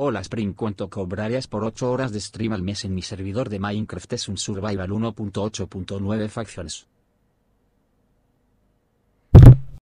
Hola Spring ¿cuánto cobrarías por 8 horas de stream al mes en mi servidor de Minecraft es un Survival 1.8.9 facciones.